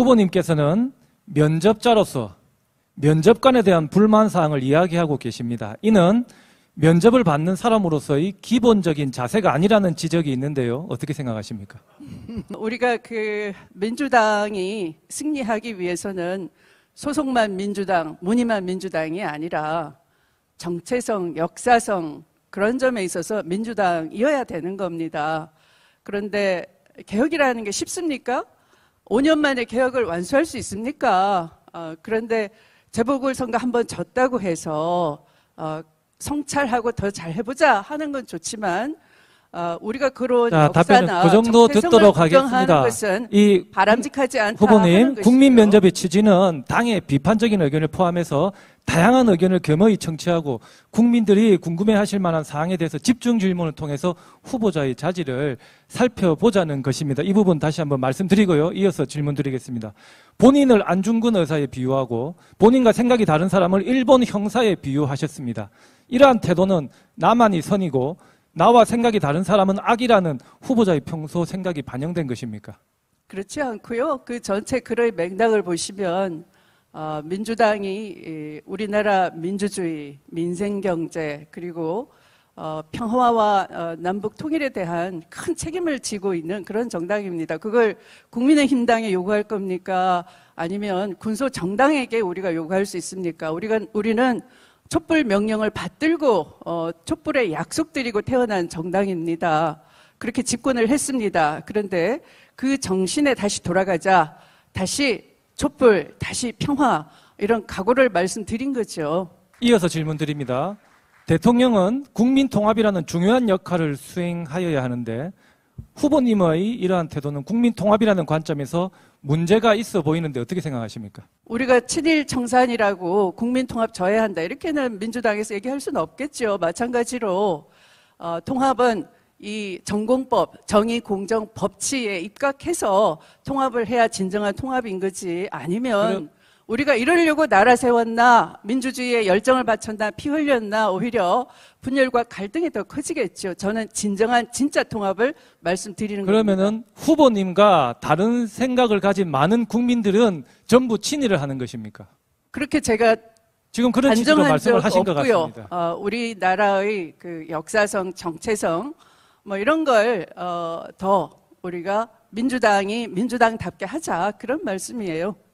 후보님께서는 면접자로서 면접관에 대한 불만 사항을 이야기하고 계십니다. 이는 면접을 받는 사람으로서의 기본적인 자세가 아니라는 지적이 있는데요. 어떻게 생각하십니까? 우리가 그 민주당이 승리하기 위해서는 소속만 민주당, 무늬만 민주당이 아니라 정체성, 역사성 그런 점에 있어서 민주당이어야 되는 겁니다. 그런데 개혁이라는 게 쉽습니까? 5년 만에 개혁을 완수할 수 있습니까? 어, 그런데 재보궐선거 한 번 졌다고 해서 어, 성찰하고 더 잘 해보자 하는 건 좋지만 어, 우리가 그런 자, 역사나 그 정도 듣도록 하겠습니다. 것은 이 바람직하지 않다 후보님 국민 면접의 취지는 당의 비판적인 의견을 포함해서 다양한 의견을 겸허히 청취하고 국민들이 궁금해하실 만한 사항에 대해서 집중 질문을 통해서 후보자의 자질을 살펴보자는 것입니다. 이 부분 다시 한번 말씀드리고요. 이어서 질문드리겠습니다. 본인을 안중근 의사에 비유하고 본인과 생각이 다른 사람을 일본 형사에 비유하셨습니다. 이러한 태도는 나만이 선이고 나와 생각이 다른 사람은 악이라는 후보자의 평소 생각이 반영된 것입니까? 그렇지 않고요. 그 전체 글의 맥락을 보시면 어, 민주당이 우리나라 민주주의, 민생경제 그리고 어, 평화와 어, 남북 통일에 대한 큰 책임을 지고 있는 그런 정당입니다. 그걸 국민의힘당에 요구할 겁니까? 아니면 군소 정당에게 우리가 요구할 수 있습니까? 우리가 우리는 촛불 명령을 받들고 어, 촛불에 약속드리고 태어난 정당입니다. 그렇게 집권을 했습니다. 그런데 그 정신에 다시 돌아가자. 다시 촛불, 다시 평화 이런 각오를 말씀드린 거죠. 이어서 질문 드립니다. 대통령은 국민 통합이라는 중요한 역할을 수행하여야 하는데 후보님의 이러한 태도는 국민 통합이라는 관점에서 문제가 있어 보이는데 어떻게 생각하십니까? 우리가 친일 청산이라고 국민 통합 저해한다 이렇게는 민주당에서 얘기할 수는 없겠죠. 마찬가지로 어, 통합은 이 전공법, 정의, 공정, 법치에 입각해서 통합을 해야 진정한 통합인 거지. 아니면 그럼, 우리가 이러려고 나라 세웠나, 민주주의에 열정을 바쳤나, 피 흘렸나, 오히려 분열과 갈등이 더 커지겠죠. 저는 진정한 진짜 통합을 말씀드리는 그러면은 겁니다. 후보님과 다른 생각을 가진 많은 국민들은 전부 친일을 하는 것입니까? 그렇게 제가 지금 그런 식으로 말씀을 하신 없고요. 같습니다. 어, 우리나라의 그 역사성, 정체성, 뭐 이런 걸더 어, 우리가 민주당이 민주당답게 하자 그런 말씀이에요.